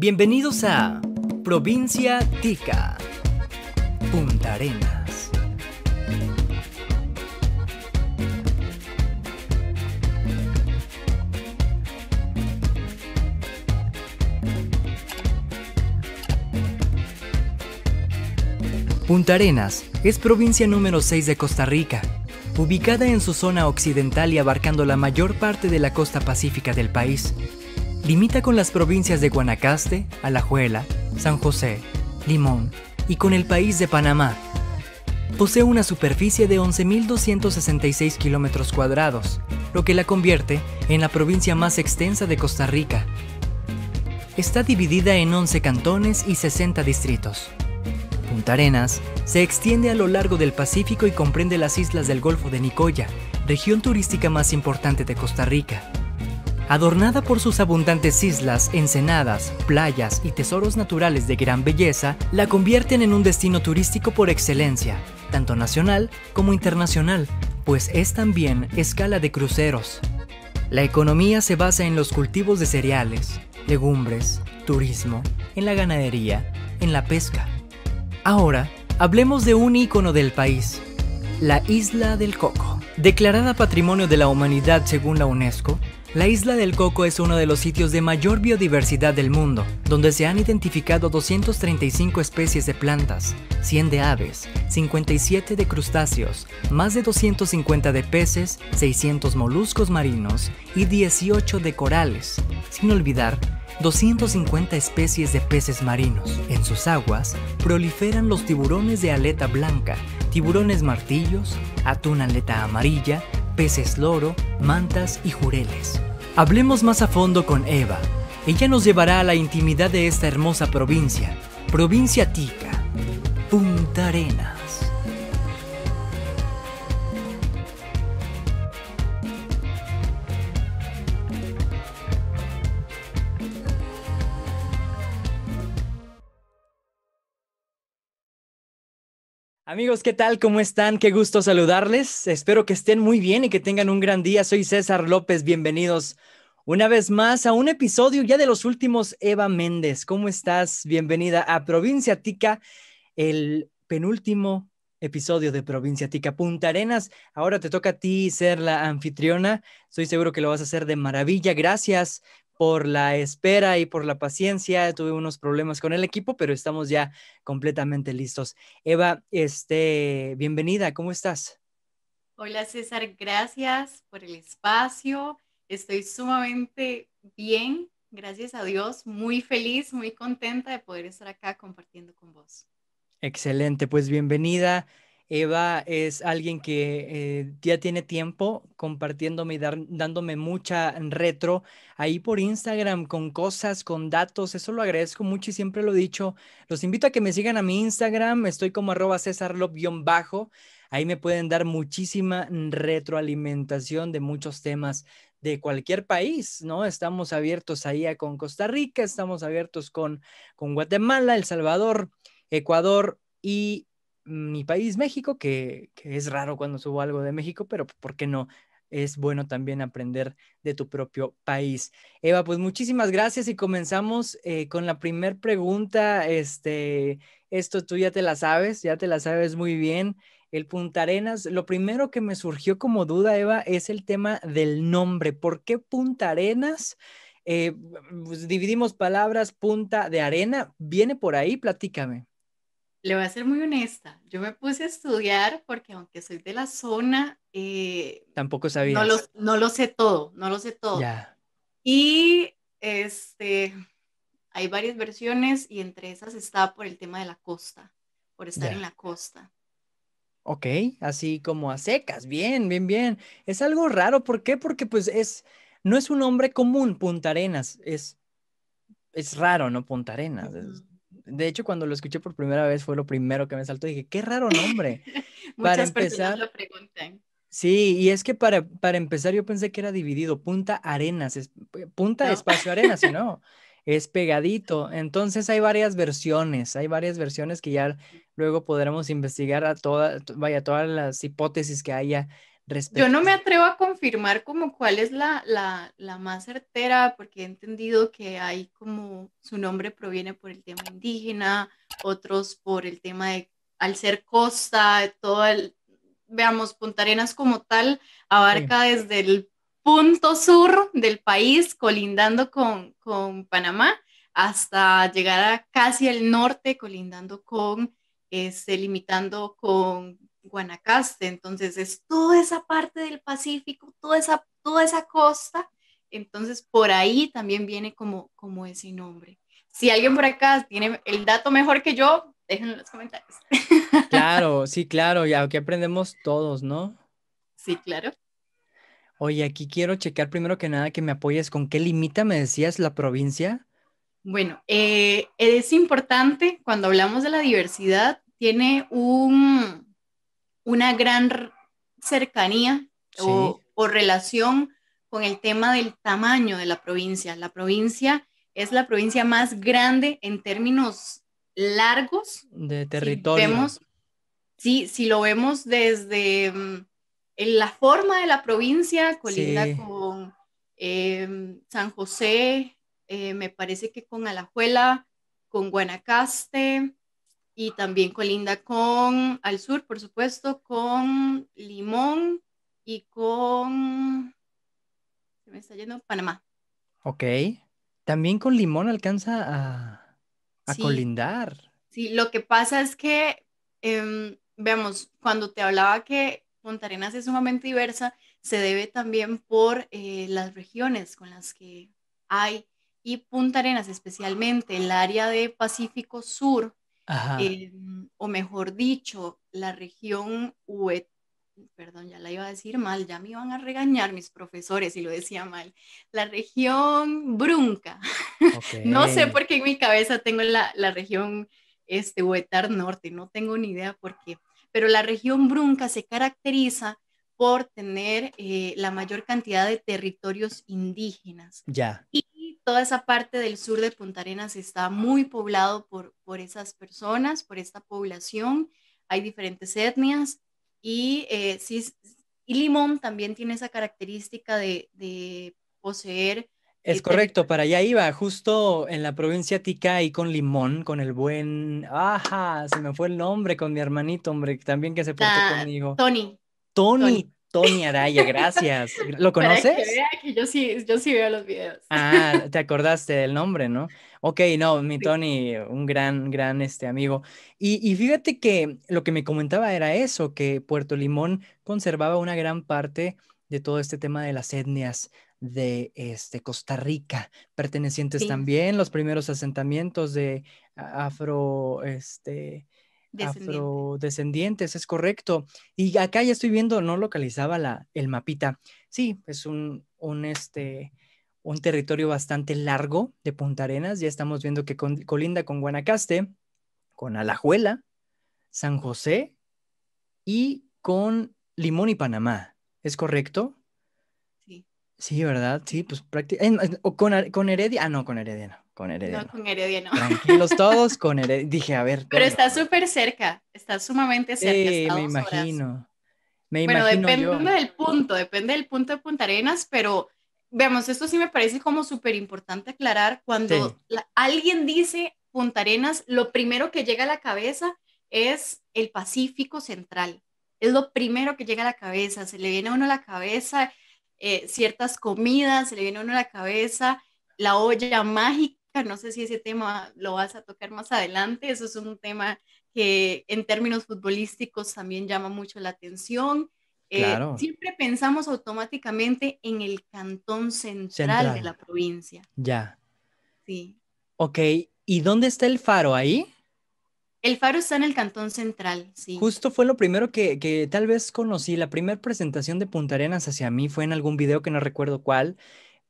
Bienvenidos a Provincia Tica, Punta Arenas. Punta Arenas es provincia número 6 de Costa Rica, ubicada en su zona occidental y abarcando la mayor parte de la costa pacífica del país. Limita con las provincias de Guanacaste, Alajuela, San José, Limón y con el país de Panamá. Posee una superficie de 11.266 kilómetros cuadrados, lo que la convierte en la provincia más extensa de Costa Rica. Está dividida en 11 cantones y 60 distritos. Punta Arenas se extiende a lo largo del Pacífico y comprende las islas del Golfo de Nicoya, región turística más importante de Costa Rica. Adornada por sus abundantes islas, ensenadas, playas y tesoros naturales de gran belleza, la convierten en un destino turístico por excelencia, tanto nacional como internacional, pues es también escala de cruceros. La economía se basa en los cultivos de cereales, legumbres, turismo, en la ganadería, en la pesca. Ahora, hablemos de un icono del país, la isla del coco. Declarada Patrimonio de la Humanidad según la UNESCO, la isla del Coco es uno de los sitios de mayor biodiversidad del mundo, donde se han identificado 235 especies de plantas, 100 de aves, 57 de crustáceos, más de 250 de peces, 600 moluscos marinos y 18 de corales, sin olvidar 250 especies de peces marinos. En sus aguas proliferan los tiburones de aleta blanca, tiburones martillos, atún aleta amarilla, peces loro, mantas y jureles. Hablemos más a fondo con Eva. Ella nos llevará a la intimidad de esta hermosa provincia, provincia tica, Punta Arena. Amigos, ¿qué tal? ¿Cómo están? Qué gusto saludarles. Espero que estén muy bien y que tengan un gran día. Soy César López. Bienvenidos una vez más a un episodio ya de los últimos Eva Méndez. ¿Cómo estás? Bienvenida a Provincia Tica, el penúltimo episodio de Provincia Tica. Punta Arenas, ahora te toca a ti ser la anfitriona. Soy seguro que lo vas a hacer de maravilla. Gracias por la espera y por la paciencia. Tuve unos problemas con el equipo, pero estamos ya completamente listos. Eva, este, bienvenida, ¿cómo estás? Hola César, gracias por el espacio. Estoy sumamente bien, gracias a Dios, muy feliz, muy contenta de poder estar acá compartiendo con vos. Excelente, pues bienvenida. Eva es alguien que eh, ya tiene tiempo compartiéndome y dándome mucha retro ahí por Instagram con cosas, con datos. Eso lo agradezco mucho y siempre lo he dicho. Los invito a que me sigan a mi Instagram. Estoy como arroba bajo Ahí me pueden dar muchísima retroalimentación de muchos temas de cualquier país, ¿no? Estamos abiertos ahí con Costa Rica, estamos abiertos con, con Guatemala, El Salvador, Ecuador y mi país, México, que, es raro cuando subo algo de México, pero ¿por qué no? Es bueno también aprender de tu propio país. Eva, pues muchísimas gracias y comenzamos eh, con la primer pregunta. Este, esto tú ya te la sabes, ya te la sabes muy bien. El Punta Arenas, lo primero que me surgió como duda, Eva, es el tema del nombre. ¿Por qué Punta Arenas? Eh, pues, dividimos palabras, punta de arena. ¿Viene por ahí? Platícame. Le voy a ser muy honesta, yo me puse a estudiar porque aunque soy de la zona... Eh, Tampoco sabía. No lo, sé todo, no lo sé todo. Y este, hay varias versiones y entre esas está por el tema de la costa, por estar en la costa. Ok, así como a secas, bien, bien, bien. Es algo raro, ¿por qué? Porque pues es, no es un nombre común, Punta Arenas, es, es raro, ¿no? Punta Arenas, de hecho, cuando lo escuché por primera vez fue lo primero que me saltó. Dije, qué raro nombre. para empezar, Sí, y es que para, para empezar yo pensé que era dividido, punta arenas, es, eh, punta espacio arenas, ¿no? es pegadito. Entonces hay varias versiones, hay varias versiones que ya luego podremos investigar a todas, vaya, todas las hipótesis que haya yo no me atrevo a confirmar como cuál es la, más certera, porque he entendido que hay como su nombre proviene por el tema indígena, otros por el tema de, al ser costa, todo el, veamos, Punta Arenas como tal, abarca desde el punto sur del país, colindando con, con Panamá, hasta llegar a casi al norte, colindando con, este, limitando con Guanacaste. Entonces es toda esa parte del Pacífico, toda esa, toda esa costa. Entonces por ahí también viene como, como ese nombre. Si alguien por acá tiene el dato mejor que yo, déjenlo en los comentarios. Claro, sí, claro, ya que aprendemos todos, ¿no? Sí, claro. Oye, aquí quiero checar primero que nada que me apoyes con qué limita me decías la provincia. Bueno, eh, es importante cuando hablamos de la diversidad, tiene un, una gran cercanía o, relación con el tema del tamaño de la provincia. La provincia es la provincia más grande en términos largos de territorio. Si sí, si lo vemos desde mm, la forma de la provincia, colinda con em, San José, eh, me parece que con Alajuela, con Guanacaste, y también colinda con, al sur, por supuesto, con Limón y con, se me está yendo, Panamá. Ok, también con Limón alcanza a, colindar. Sí, lo que pasa es que, em, veamos, cuando te hablaba que Punta Arenas es sumamente diversa, se debe también por eh, las regiones con las que hay. Y Punta Arenas, especialmente el área de Pacífico Sur, eh, o mejor dicho, la región UET, perdón, ya la iba a decir mal, ya me iban a regañar mis profesores si lo decía mal, la región Brunca. no sé por qué en mi cabeza tengo la, región este, Huetar Norte, no tengo ni idea por qué, pero la región Brunca se caracteriza por tener eh, la mayor cantidad de territorios indígenas. Ya toda esa parte del sur de Punta Arenas está muy poblado por, por esas personas, por esta población. Hay diferentes etnias y, eh, y Limón también tiene esa característica de, poseer es eh, correcto, para allá iba, justo en la provincia Tica y con Limón, con el buen, ajá, se me fue el nombre, con mi hermanito, hombre, también que se portó ah, conmigo. Tony. Tony, Tony Araya, gracias. ¿Lo conoces? yo sí, yo sí veo los videos. Ah, te acordaste del nombre, ¿no? Ok, no, mi Tony, un gran, gran este amigo. Y, fíjate que lo que me comentaba era eso, que Puerto Limón conservaba una gran parte de todo este tema de las etnias de este, Costa Rica, pertenecientes también los primeros asentamientos de afro, este, afrodescendientes, ah, es correcto. Y acá ya estoy viendo, no localizaba la, el mapita. Sí, es un, este, un territorio bastante largo de Punta Arenas. Ya estamos viendo que colinda con Guanacaste, con Alajuela, San José y con Limón y Panamá. ¿Es correcto? Sí, ¿verdad? Sí, pues prácticamente. con, Heredia. Ah, no, con Heredia no. Con Heredia. No, con Heredia no. Tranquilos todos con Heredia. Dije, a ver. Pero está súper cerca. Está sumamente cerca. Sí, me imagino. Me imagino. Bueno, depende del punto. Depende del punto de Punta Arenas, pero. Veamos, esto sí me parece como súper importante aclarar. Cuando alguien dice Punta Arenas, lo primero que llega a la cabeza es el Pacífico Central. Es lo primero que llega a la cabeza. Se le viene a uno a la cabeza eh, ciertas comidas, se le viene uno a la cabeza, la olla mágica, no sé si ese tema lo vas a tocar más adelante, eso es un tema que en términos futbolísticos también llama mucho la atención. Eh, siempre pensamos automáticamente en el cantón central, central. de la provincia. Ya. Sí. Ok, ¿y dónde está el faro ahí? El faro está en el Cantón Central, sí. Justo fue lo primero que, tal vez conocí. La primera presentación de Punta Arenas hacia mí fue en algún video que no recuerdo cuál,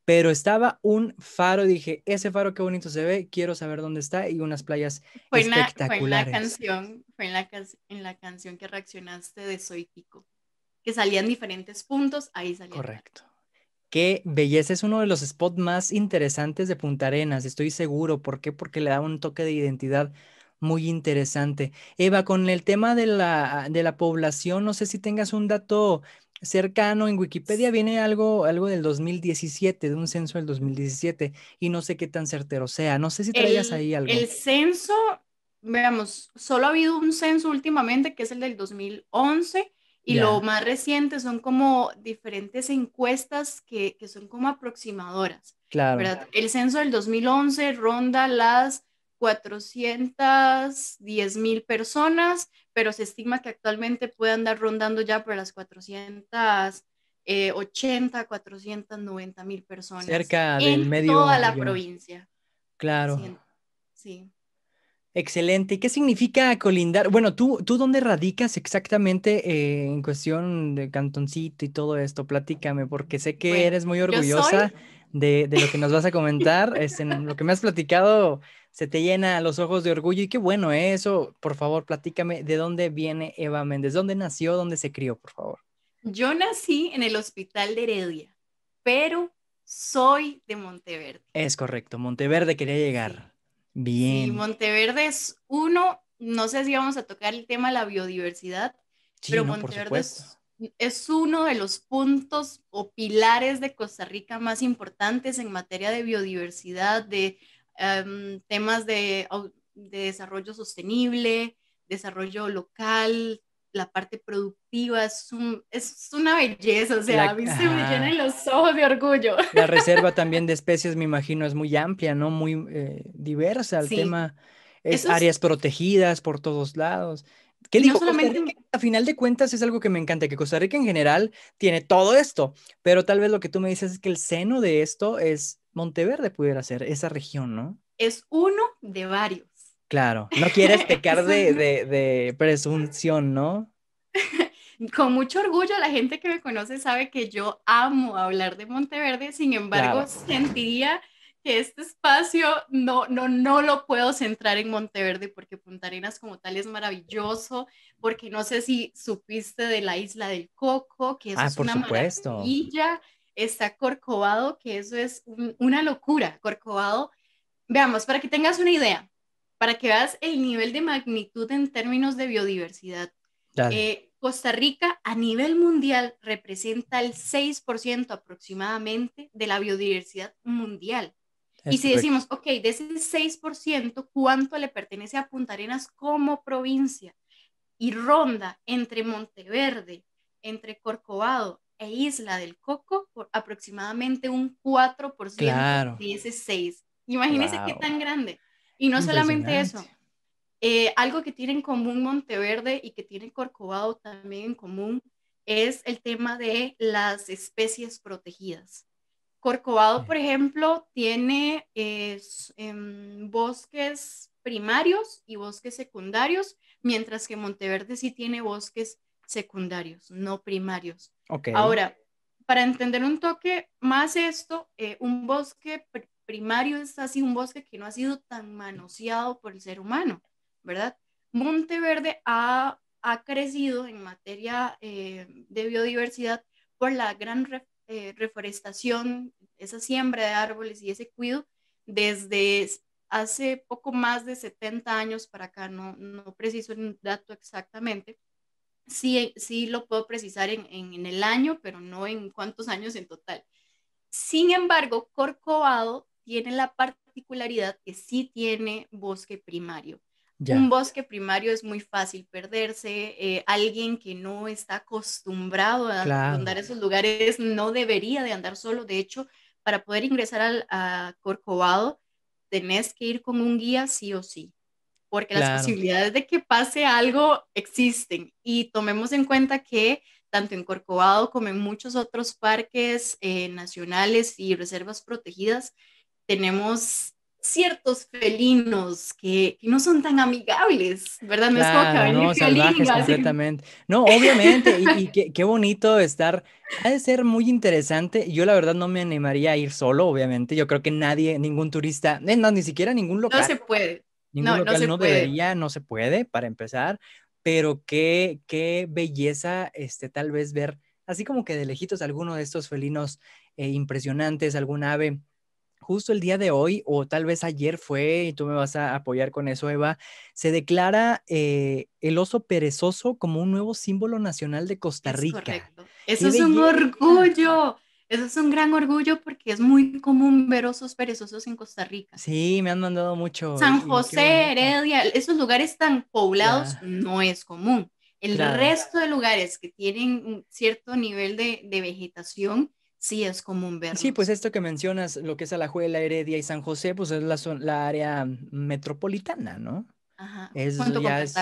pero estaba un faro. Dije, ese faro qué bonito se ve, quiero saber dónde está y unas playas fue En la, fue en la canción, fue en la, en la, canción que reaccionaste de Soy Pico que salían diferentes puntos, ahí salía. Correcto. Qué belleza, es uno de los spots más interesantes de Punta Arenas, estoy seguro. ¿Por qué? Porque le da un toque de identidad muy interesante. Eva, con el tema de la, de la población, no sé si tengas un dato cercano en Wikipedia viene algo, algo del 2017, de un censo del 2017, y no sé qué tan certero sea. No sé si traías ahí algo. El censo, veamos, solo ha habido un censo últimamente, que es el del 2011, y lo más reciente son como diferentes encuestas que, son como aproximadoras. El censo del 2011 ronda las 410 mil personas, pero se estima que actualmente puede andar rondando ya por las 480, 490 mil personas. Cerca del en medio. Toda la provincia. Claro. Sí. Excelente. ¿Y qué significa colindar? Bueno, ¿tú, tú dónde radicas exactamente eh, en cuestión de cantoncito y todo esto? Platícame, porque sé que eres muy orgullosa de, lo que nos vas a comentar. Este, lo que me has platicado se te llena los ojos de orgullo y qué bueno ¿eh? eso. Por favor, platícame de dónde viene Eva Méndez, dónde nació, dónde se crió, por favor. Yo nací en el hospital de Heredia, pero soy de Monteverde. Es correcto, Monteverde quería llegar. Bien. Monteverde es uno, no sé si vamos a tocar el tema de la biodiversidad, pero Monteverde es, es uno de los puntos o pilares de Costa Rica más importantes en materia de biodiversidad, de Em, temas de, de, desarrollo sostenible, desarrollo local, la parte productiva, es, una belleza, o sea, a mí se me llenan los ojos de orgullo. La reserva también de especies, me imagino, es muy amplia, ¿no? Muy eh, diversa el tema. Es, áreas protegidas por todos lados. ¿Qué dijo? a final de cuentas es algo que me encanta, que Costa Rica en general tiene todo esto, pero tal vez lo que tú me dices es que el seno de esto es Monteverde pudiera ser esa región, ¿no? Es uno de varios. Claro, no quieres pecar de, presunción, ¿no? con mucho orgullo, la gente que me conoce sabe que yo amo hablar de Monteverde, sin embargo, sentiría que este espacio no, no, no lo puedo centrar en Monteverde porque Punta Arenas como tal es maravilloso, porque no sé si supiste de la isla del Coco, que ah, es por una supuesto está Corcovado, que eso es una locura. Corcovado, veamos, para que tengas una idea, para que veas el nivel de magnitud en términos de biodiversidad. Eh, Costa Rica a nivel mundial representa el 6% aproximadamente de la biodiversidad mundial. y si decimos, ok, de ese 6%, ¿cuánto le pertenece a Punta Arenas como provincia? Y ronda entre Monteverde, entre Corcovado e Isla del Coco por aproximadamente un 4% claro. de ese 6. Imagínense qué tan grande. Y no solamente eso, eh, algo que tiene en común Monteverde y que tiene Corcovado también en común es el tema de las especies protegidas. Corcovado, por ejemplo, tiene eh, em, bosques primarios y bosques secundarios, mientras que Monteverde sí tiene bosques secundarios, no primarios. Ahora, para entender un toque más esto, eh, un bosque primario es así un bosque que no ha sido tan manoseado por el ser humano, ¿verdad? Monteverde ha, ha crecido en materia eh, de biodiversidad por la gran eh, reforestación, esa siembra de árboles y ese cuido desde hace poco más de 70 años para acá, no, no preciso el dato exactamente, sí, sí lo puedo precisar en, el año, pero no en cuántos años en total. Sin embargo, Corcovado tiene la particularidad que sí tiene bosque primario. Un bosque primario es muy fácil perderse. Eh, alguien que no está acostumbrado a andar andar esos lugares no debería de andar solo. De hecho, para poder ingresar al, a Corcovado, tenés que ir con un guía sí o sí porque las posibilidades de que pase algo existen. Y tomemos en cuenta que tanto en Corcovado como en muchos otros parques eh, nacionales y reservas protegidas, tenemos ciertos felinos que, no son tan amigables, ¿verdad? No es como que no, salvajes completamente. No, obviamente, y, qué, qué, bonito estar, ha de ser muy interesante. Yo la verdad no me animaría a ir solo, obviamente. Yo creo que nadie, ningún turista, eh, no, ni siquiera ningún local. No se puede. Ningún no, local no, debería, no se puede, para empezar, pero qué, qué belleza este, tal vez ver, así como que de lejitos alguno de estos felinos eh, impresionantes, algún ave. Justo el día de hoy, o tal vez ayer fue, y tú me vas a apoyar con eso, Eva, se declara eh, el oso perezoso como un nuevo símbolo nacional de Costa Rica. Eso es un orgullo eso es un gran orgullo porque es muy común ver osos perezosos en Costa Rica. Sí, me han mandado mucho. San José, Heredia, esos lugares tan poblados no es común. El resto de lugares que tienen cierto nivel de, de vegetación, sí es común verlos. Sí, pues esto que mencionas, lo que es Alajuela, Heredia y San José, pues es la, la área metropolitana, ¿no? Ajá. Es, ya Es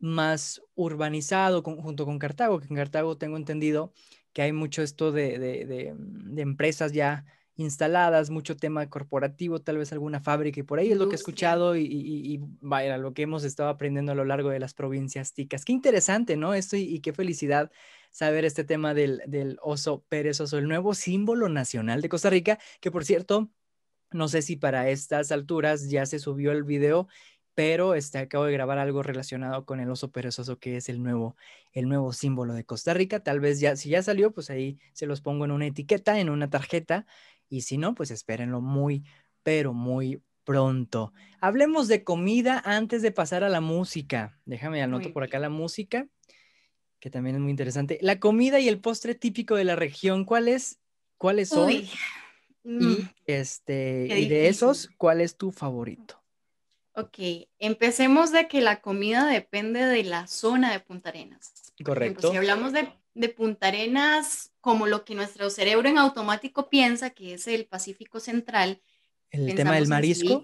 más urbanizado junto con Cartago, que en Cartago tengo entendido que hay mucho esto mm, de, empresas ya instaladas, mucho tema corporativo, tal vez alguna fábrica y por ahí es lo que he escuchado y, vaya, lo que hemos estado aprendiendo a lo largo de las provincias ticas. Qué interesante, ¿no? Esto y, qué felicidad saber este tema del, del oso perezoso, el nuevo símbolo nacional de Costa Rica, que por cierto, no sé si para estas alturas ya se subió el video pero este, acabo de grabar algo relacionado con el oso perezoso, que es el nuevo, el nuevo símbolo de Costa Rica. Tal vez ya, si ya salió, pues ahí se los pongo en una etiqueta, en una tarjeta, y si no, pues espérenlo muy, pero muy pronto. Hablemos de comida antes de pasar a la música. Déjame anoto por acá la música, que también es muy interesante. La comida y el postre típico de la región, ¿cuál es, ¿cuáles son? Y, mm, este, y de esos, ¿cuál es tu favorito? Ok, empecemos de que la comida depende de la zona de Punta Arenas. Correcto. si hablamos de, de, Punta Arenas como lo que nuestro cerebro en automático piensa, que es el Pacífico Central. El tema del marisco.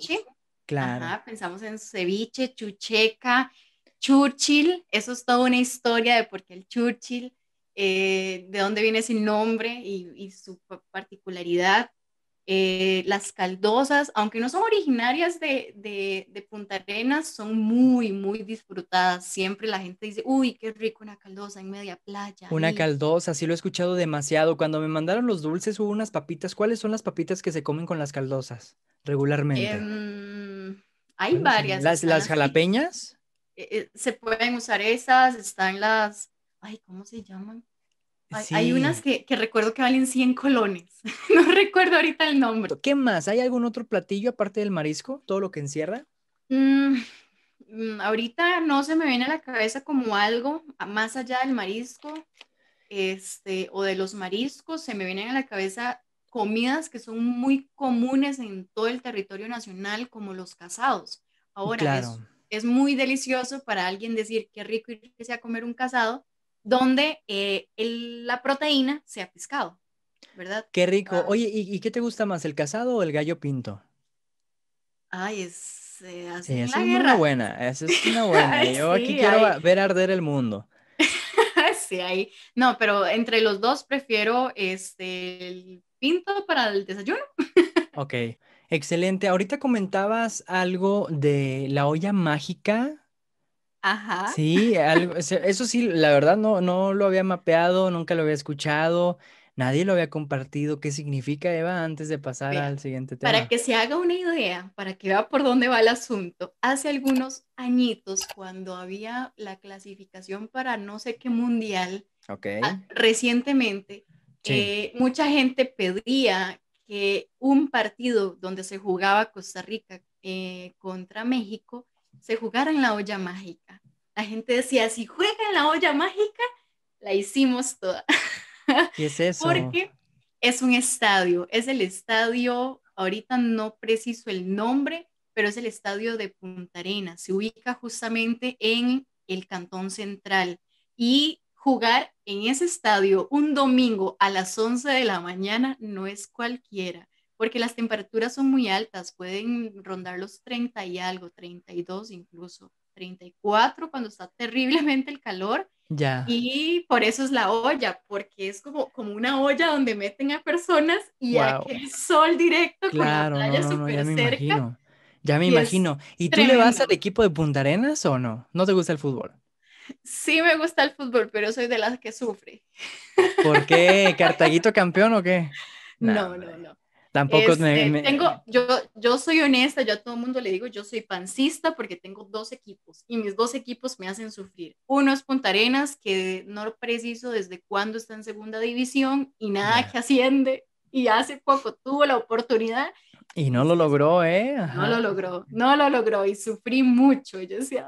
claro. pensamos en ceviche, chucheca, Churchill. Eso es toda una historia de por qué el Churchill, eh, de dónde viene ese nombre y su particularidad. Eh, las caldosas, aunque no son originarias de, Punta Arenas, son muy, muy disfrutadas. Siempre la gente dice, uy, qué rico una caldosa en media playa. Una caldosa, sí lo he escuchado demasiado. Cuando me mandaron los dulces hubo unas papitas. ¿Cuáles son las papitas que se comen con las caldosas regularmente? Em, hay varias. ¿Las, jalapeñas? Eh, eh, se pueden usar esas, están las, ay, ¿cómo se llaman? Hay, unas que, recuerdo que valen 100 colones. no recuerdo ahorita el nombre. ¿Qué más? ¿Hay algún otro platillo aparte del marisco? ¿Todo lo que encierra? Mm, mm, ahorita no se me viene a la cabeza como algo más allá del marisco este, o de los mariscos. Se me vienen a la cabeza comidas que son muy comunes en todo el territorio nacional, como los casados. Ahora es, muy delicioso para alguien decir qué rico irse a comer un casado, donde eh, la proteína se ha pescado, ¿verdad? Qué rico. Ah. Oye, ¿y, qué te gusta más, el casado o el gallo pinto? Ay, es, eh, eh, esa es una buena, esa es una buena. Yo aquí quiero ver arder el mundo. sí, ahí. No, pero entre los dos prefiero este, el pinto para el desayuno. ok, excelente. Ahorita comentabas algo de la olla mágica Ajá. Sí, eso sí, la verdad no, no lo había mapeado, nunca lo había escuchado, nadie lo había compartido. ¿Qué significa, Eva, antes de pasar al siguiente tema? Para que se haga una idea, para que vea por dónde va el asunto, hace algunos añitos, cuando había la clasificación para no sé qué mundial, ah, recientemente, eh, mucha gente pedía que un partido donde se jugaba Costa Rica eh, contra México, se jugara en la olla mágica. La gente decía, si juega en la olla mágica, la hicimos toda. ¿Qué es eso? Porque es un estadio, es el estadio, ahorita no preciso el nombre, pero es el estadio de Punta Arenas, se ubica justamente en el Cantón Central. Y jugar en ese estadio un domingo a las 11 de la mañana no es cualquiera porque las temperaturas son muy altas, pueden rondar los 30 y algo, 32 incluso, 34 cuando está terriblemente el calor. Ya. Y por eso es la olla, porque es como, como una olla donde meten a personas y el sol directo con la playa cerca. imagino. Ya me imagino. ¿Y tú le vas al equipo de Punta Arenas o no? ¿No te gusta el fútbol? Sí me gusta el fútbol, pero soy de las que sufre. ¿Por qué? ¿Cartaguito campeón o qué? no, no, no. Tampoco este, Tengo, yo, yo soy honesta, yo a todo el mundo le digo, yo soy pancista porque tengo dos equipos y mis dos equipos me hacen sufrir. Uno es Punta Arenas, que no preciso desde cuándo está en segunda división y nada que asciende y hace poco tuvo la oportunidad. Y no lo logró, ¿eh? No lo logró, no lo logró y sufrí mucho. Yo decía,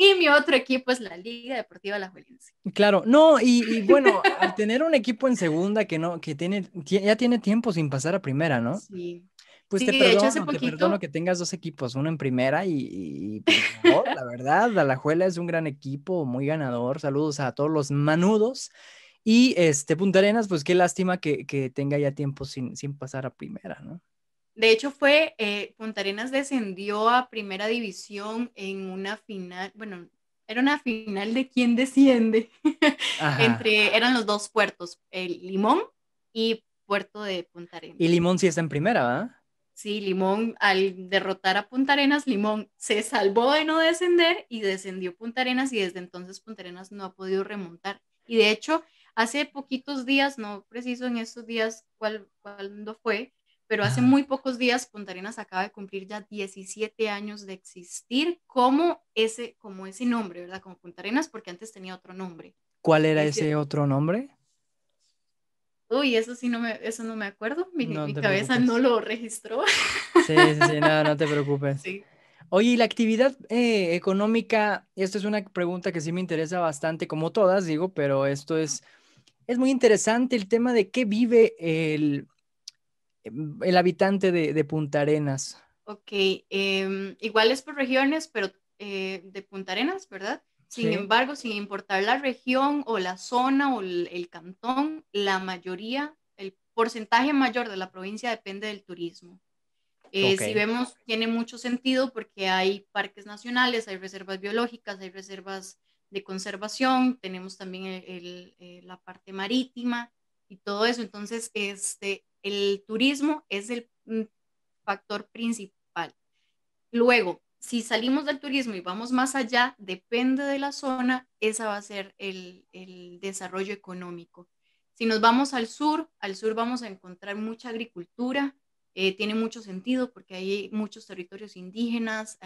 y mi otro equipo es la Liga Deportiva La Juelense. Claro, no, y, bueno, al tener un equipo en segunda que no, que tiene, ya tiene tiempo sin pasar a primera, ¿no? Sí. Pues te, perdono, poquito... te que tengas dos equipos, uno en primera y, y por pues, la verdad, Alajuela es un gran equipo, muy ganador. Saludos a todos los manudos. Y este Punta Arenas, pues qué lástima que, que tenga ya tiempo sin, sin pasar a primera, ¿no? De hecho, fue, eh, Punta Arenas descendió a primera división en una final, bueno, era una final de quién desciende. Entre, eran los dos puertos, el Limón y Puerto de Punta Arenas. Y Limón sí está en primera, ¿verdad? Sí, Limón, al derrotar a Punta Arenas, Limón se salvó de no descender y descendió Punta Arenas y desde entonces Punta Arenas no ha podido remontar. Y de hecho, hace poquitos días, no preciso en esos días cuándo fue, pero hace muy pocos días Punta Arenas acaba de cumplir ya 17 años de existir como ese, como ese nombre, ¿verdad? Como Punta Arenas, porque antes tenía otro nombre. ¿Cuál era ese otro nombre? Uy, eso sí no me, eso no me acuerdo, mi, cabeza no lo registró. Sí, sí, sí, no, no te preocupes. Sí. Oye, la actividad eh, económica, esto es una pregunta que sí me interesa bastante, como todas, digo, pero esto es, es muy interesante el tema de qué vive el, Em, el habitante de, de Punta Arenas. Ok, eh, igual es por regiones, pero eh, de Punta Arenas, ¿verdad? Sin embargo, sin importar la región o la zona o el, cantón, la mayoría, el porcentaje mayor de la provincia depende del turismo. Eh, si vemos, tiene mucho sentido porque hay parques nacionales, hay reservas biológicas, hay reservas de conservación, tenemos también eh, la parte marítima y todo eso. Entonces, este, el turismo es el mm, factor principal. Luego, si salimos del turismo y vamos más allá, depende de la zona, esa va a ser el, desarrollo económico. Si nos vamos al sur, al sur vamos a encontrar mucha agricultura, eh, tiene mucho sentido porque hay muchos territorios indígenas,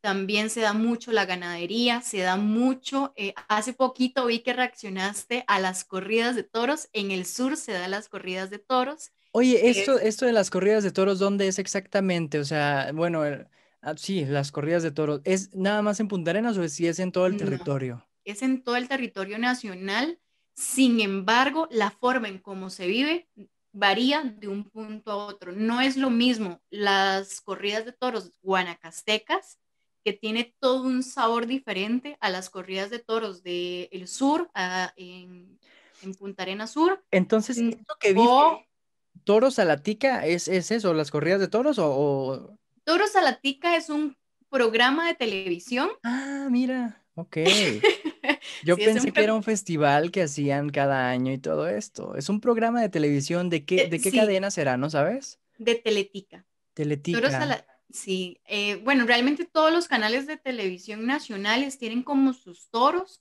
también se da mucho la ganadería, se da mucho, eh, hace poquito vi que reaccionaste a las corridas de toros, en el sur se dan las corridas de toros. Oye, eh, esto, esto de las corridas de toros, ¿dónde es exactamente? O sea, bueno, ah, sí, las corridas de toros, ¿es nada más en Punta Arenas o si es en todo el territorio? Es en todo el territorio nacional, sin embargo, la forma en cómo se vive varía de un punto a otro. No es lo mismo las corridas de toros guanacastecas que tiene todo un sabor diferente a las corridas de toros del el sur, en, en, Punta Arena Sur. Entonces, mm, esto que toros a la tica, ¿es, eso, las corridas de toros o...? Toros a la tica es un programa de televisión. Ah, mira, ok. Yo pensé que era un festival que hacían cada año y todo esto. Es un programa de televisión, ¿de qué, eh, de qué cadena será, no sabes? De Teletica. Teletica. a Sí, eh, bueno, realmente todos los canales de televisión nacionales tienen como sus toros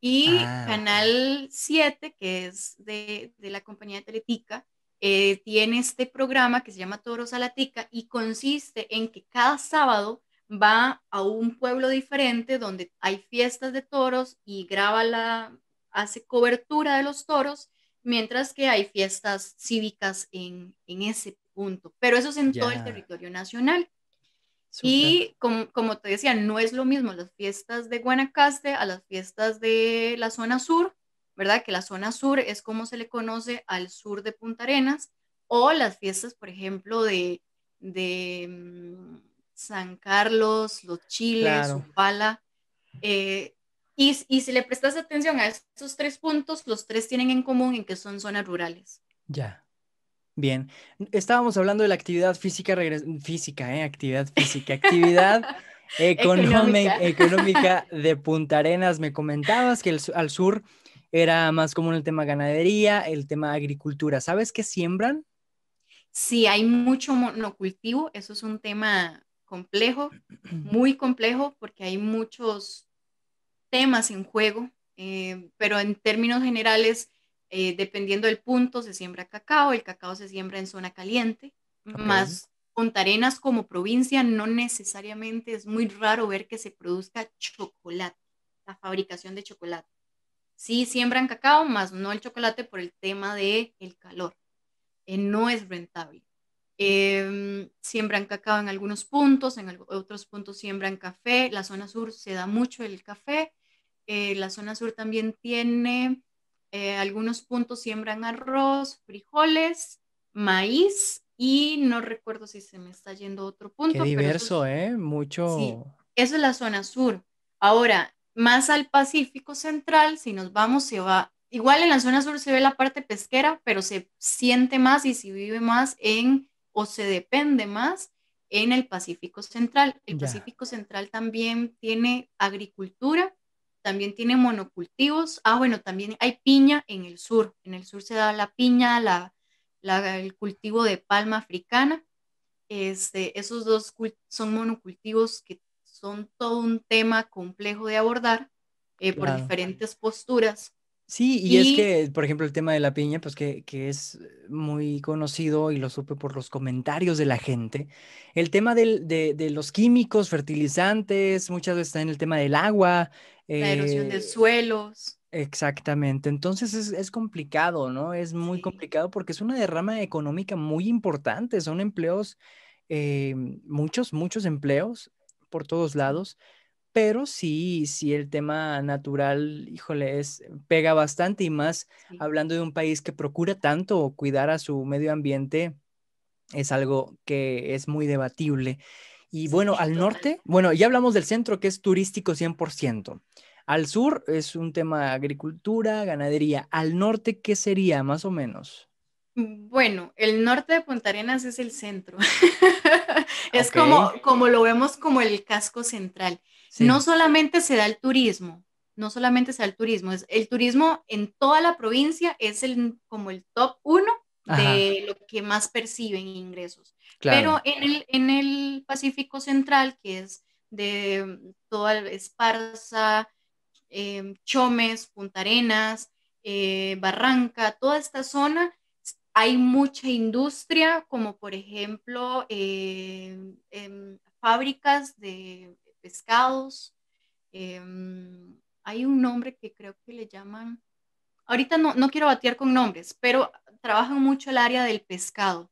y ah, Canal 7, que es de, la compañía de Teletica, eh, tiene este programa que se llama Toros a la Tica y consiste en que cada sábado va a un pueblo diferente donde hay fiestas de toros y graba la, hace cobertura de los toros, mientras que hay fiestas cívicas en, ese punto. Pero eso es en todo el territorio nacional. Y como, como te decía, no es lo mismo las fiestas de Guanacaste a las fiestas de la zona sur, ¿verdad? Que la zona sur es como se le conoce al sur de Punta Arenas, o las fiestas, por ejemplo, de, mm, San Carlos, Los Chiles, claro. Eh, y, y, si le prestas atención a esos tres puntos, los tres tienen en común en que son zonas rurales. Ya. Bien, estábamos hablando de la actividad física, física, ¿eh? actividad física, actividad económica. económica de Punta Arenas. Me comentabas que al sur era más común el tema ganadería, el tema agricultura. ¿Sabes qué siembran? Sí, hay mucho monocultivo, eso es un tema complejo, muy complejo, porque hay muchos temas en juego, eh, pero en términos generales eh, dependiendo del punto, se siembra cacao, el cacao se siembra en zona caliente, más Punta Arenas como provincia no necesariamente es muy raro ver que se produzca chocolate, la fabricación de chocolate. Sí siembran cacao, más no el chocolate por el tema del el calor. Eh, no es rentable. Em, siembran cacao en algunos puntos, en otros puntos siembran café. La zona sur se da mucho el café. Eh, la zona sur también tiene eh, algunos puntos siembran arroz, frijoles, maíz y no recuerdo si se me está yendo otro punto. Qué diverso, ¿eh? Mucho. eso es la zona sur. Ahora, más al Pacífico Central, si nos vamos, se va. Igual en la zona sur se ve la parte pesquera, pero se siente más y se vive más en, o se depende más en el Pacífico Central. El Pacífico Central también tiene agricultura, también tiene monocultivos. Ah, bueno, también hay piña en el sur. En el sur se da la piña, la, el cultivo de palma africana. Este, esos dos son monocultivos que son todo un tema complejo de abordar eh, por diferentes posturas. Sí, y, es que, por ejemplo, el tema de la piña, pues que, es eh, muy conocido y lo supe por los comentarios de la gente. El tema de, los químicos, fertilizantes, muchas veces está en el tema del agua. La erosión de eh, suelos. Exactamente, entonces es, complicado, ¿no? Es muy complicado porque es una derrama económica muy importante, son empleos, eh, muchos, muchos empleos por todos lados pero sí, sí el tema natural, híjole, pega bastante y más hablando de un país que procura tanto cuidar a su medio ambiente, es algo que es muy debatible. Y bueno, al norte, bueno, ya hablamos del centro que es turístico 100%. Al sur es un tema agricultura, ganadería. Al norte, ¿qué sería más o menos? Mm, bueno, el norte de Punta Arenas es el centro. Ah, es como lo vemos como el casco central. No solamente se da el turismo, no solamente se da el turismo, es, el turismo en toda la provincia es el, como el top uno de lo que más perciben ingresos. Pero en el, Pacífico Central, que es de toda Esparza, em, Chomes, Punta Arenas, eh, Barranca, toda esta zona, hay mucha industria, como por ejemplo eh, em, fábricas de pescados. Em, hay un nombre que creo que le llaman, ahorita no, no quiero batear con nombres, pero trabajan mucho el área del pescado,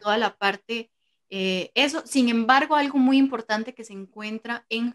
Toda la parte, eh, eso, sin embargo, algo muy importante que se encuentra en,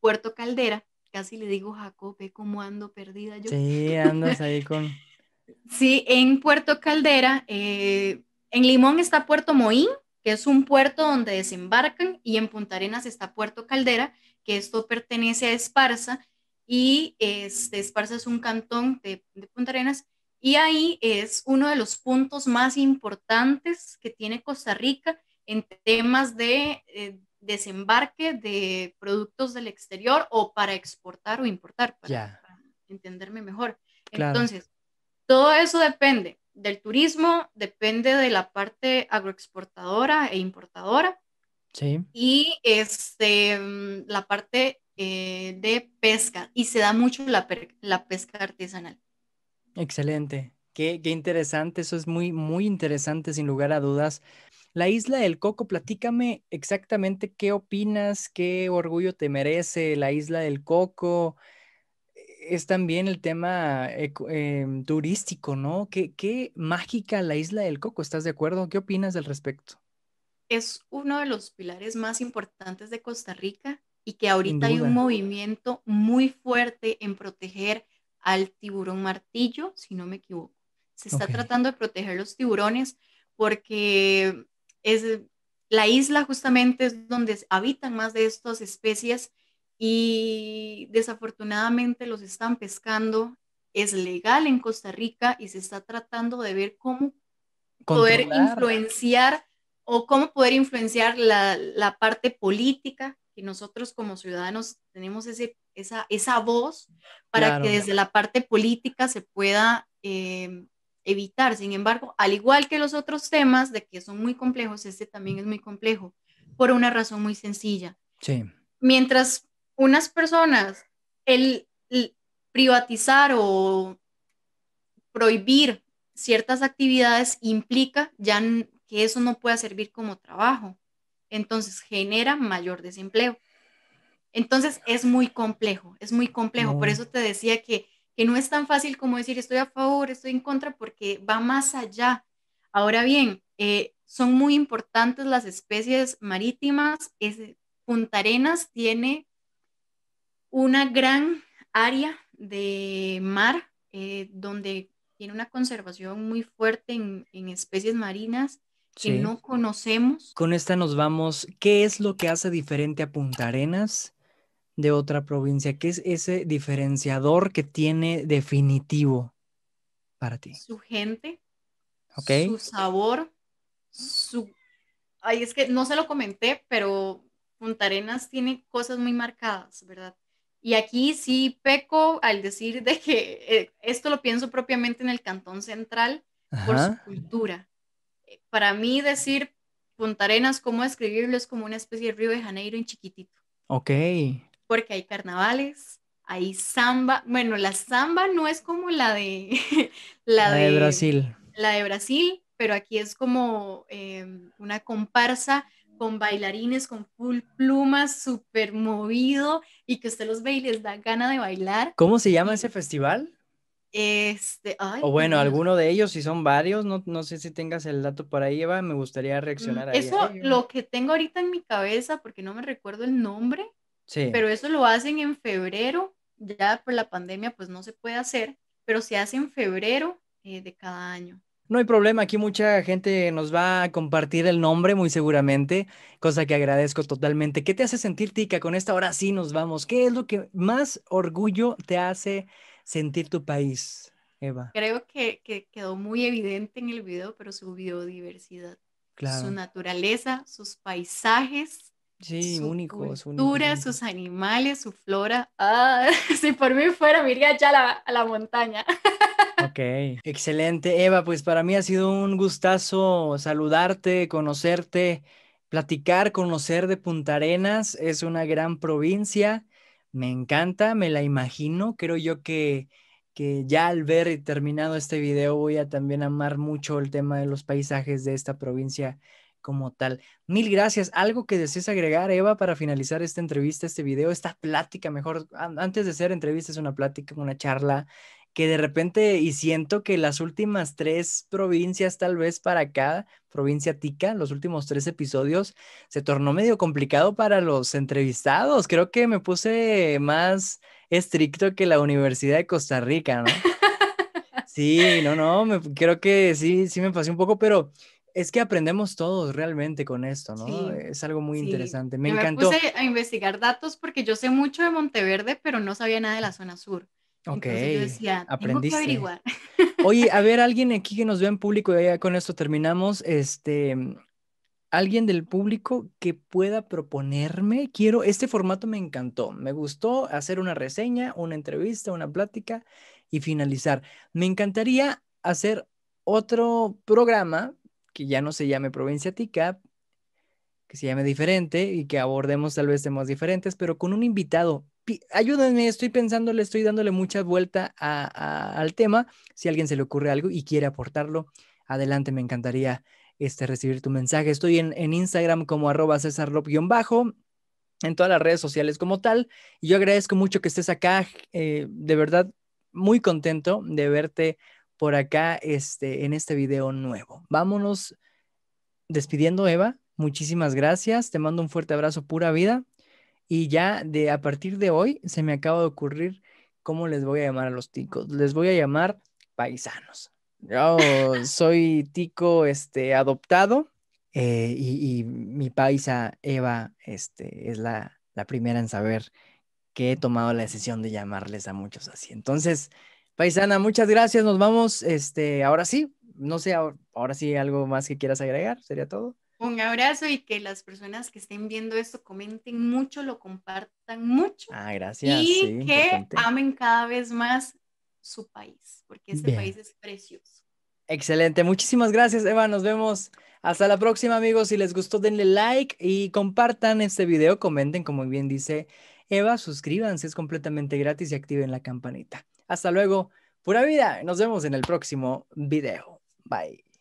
Puerto Caldera, casi le digo, Jacob, ve cómo ando perdida yo. Sí, andas ahí con... sí, en Puerto Caldera, eh, en Limón está Puerto Moín, que es un puerto donde desembarcan, y en Punta Arenas está Puerto Caldera, que esto pertenece a Esparza, y este, Esparza es un cantón de, Punta Arenas, y ahí es uno de los puntos más importantes que tiene Costa Rica en temas de eh, desembarque de productos del exterior o para exportar o importar, para, entenderme mejor. Entonces, todo eso depende del turismo, depende de la parte agroexportadora e importadora. Sí. Y este, mm, la parte eh, de pesca, y se da mucho la, pesca artesanal. Excelente. Qué, qué, interesante, eso es muy, muy interesante sin lugar a dudas. La isla del Coco, platícame exactamente qué opinas, qué orgullo te merece la isla del Coco, es también el tema eh, em, turístico, ¿no? ¿Qué, mágica la isla del Coco, ¿estás de acuerdo? ¿Qué opinas al respecto? Es uno de los pilares más importantes de Costa Rica y que ahorita hay un movimiento muy fuerte en proteger al tiburón martillo, si no me equivoco. Se está tratando de proteger los tiburones porque es la isla justamente es donde habitan más de estas especies y desafortunadamente los están pescando. Es legal en Costa Rica y se está tratando de ver cómo poder influenciar o cómo poder influenciar la, la, parte política, que nosotros como ciudadanos tenemos ese, esa, esa voz para que desde la parte política se pueda eh, evitar. Sin embargo, al igual que los otros temas de que son muy complejos, este también es muy complejo, por una razón muy sencilla. Sí. Mientras unas personas el, privatizar o prohibir ciertas actividades implica ya que eso no pueda servir como trabajo. Entonces genera mayor desempleo. Entonces es muy complejo, es muy complejo. Por mm. eso te decía que, que no es tan fácil como decir estoy a favor, estoy en contra, porque va más allá. Ahora bien, eh, son muy importantes las especies marítimas. Es, Punta Arenas tiene una gran área de mar eh, donde tiene una conservación muy fuerte en, especies marinas que no conocemos. Con esta nos vamos. ¿Qué es lo que hace diferente a Punta Arenas de otra provincia? ¿Qué es ese diferenciador que tiene definitivo para ti? Su gente, okay. su sabor, su... Ay, es que no se lo comenté, pero Punta Arenas tiene cosas muy marcadas, ¿verdad? Y aquí sí peco al decir de que eh, esto lo pienso propiamente en el Cantón Central por su cultura. Eh, para mí decir puntarenas, Arenas, cómo es como una especie de Río de Janeiro en chiquitito. Ok. Porque hay carnavales, hay samba. Bueno, la samba no es como la de... la, de, Brasil. La de Brasil, pero aquí es como em, una comparsa con bailarines, con full plumas, súper movido y que usted los ve y les da ganas de bailar. ¿Cómo se llama ese festival? Este, o bueno, alguno de ellos, si son varios, no, no, sé si tengas el dato por ahí, Eva, me gustaría mm, reaccionar a eso. lo que tengo ahorita en mi cabeza, porque no me recuerdo el nombre, sí. pero eso lo hacen en febrero, ya por la pandemia pues no se puede hacer, pero se hace en febrero eh, de cada año. No hay problema, aquí mucha gente nos va a compartir el nombre muy seguramente, cosa que agradezco totalmente. ¿Qué te hace sentir, Tica? Con esta hora sí nos vamos. ¿Qué es lo que más orgullo te hace sentir tu país, Eva? Creo que, quedó muy evidente en el video, pero su biodiversidad, su naturaleza, sus paisajes, Sí, su sus animales, su flora. Ah, si por mí fuera, me iría ya la, a la montaña. Ok, excelente. Eva, pues para mí ha sido un gustazo saludarte, conocerte, platicar, conocer de Punta Arenas. Es una gran provincia, me encanta, me la imagino. Creo yo que, que ya al ver terminado este video voy a también amar mucho el tema de los paisajes de esta provincia como tal. Mil gracias. ¿Algo que desees agregar, Eva, para finalizar esta entrevista, este video, esta plática, mejor, antes de ser entrevista, es una plática, una charla, que de repente, y siento que las últimas tres provincias, tal vez para acá, provincia Tica, los últimos tres episodios, se tornó medio complicado para los entrevistados. Creo que me puse más estricto que la Universidad de Costa Rica, ¿no? Sí, no, no, creo que sí, sí me pasé un poco, pero es que aprendemos todos realmente con esto, ¿no? es algo muy interesante. Me, me encantó. Me puse a investigar datos porque yo sé mucho de Monteverde, pero no sabía nada de la zona sur. Ok. Aprendí. Oye, a ver, alguien aquí que nos vea en público, ya con esto terminamos, este, mm, alguien del público que pueda proponerme, quiero, este formato me encantó, me gustó hacer una reseña, una entrevista, una plática y finalizar. Me encantaría hacer otro programa que ya no se llame Provincia Tica, que se llame diferente y que abordemos tal vez temas diferentes, pero con un invitado ayúdenme, estoy pensándole, estoy dándole mucha vuelta al tema. Si alguien se le ocurre algo y quiere aportarlo, adelante, me encantaría este, recibir tu mensaje. Estoy en, Instagram como arroba bajo en todas las redes sociales como tal. Y yo agradezco mucho que estés acá, eh, de verdad, muy contento de verte por acá este, en este video nuevo. Vámonos despidiendo, Eva. Muchísimas gracias. Te mando un fuerte abrazo, pura vida. Y ya de a partir de hoy se me acaba de ocurrir cómo les voy a llamar a los ticos. Les voy a llamar paisanos. Yo soy tico este, adoptado eh, y, mi paisa Eva este, es la, primera en saber que he tomado la decisión de llamarles a muchos así. Entonces, paisana, muchas gracias. Nos vamos. Este, ahora sí, no sé, ahora sí algo más que quieras agregar, sería todo. Un abrazo y que las personas que estén viendo esto comenten mucho, lo compartan mucho. Ah, gracias. Y que amen cada vez más su país, porque este país es precioso. Excelente, muchísimas gracias Eva, nos vemos hasta la próxima amigos, si les gustó denle like y compartan este video, comenten como bien dice Eva, suscríbanse, es completamente gratis y activen la campanita. Hasta luego, pura vida, nos vemos en el próximo video, bye.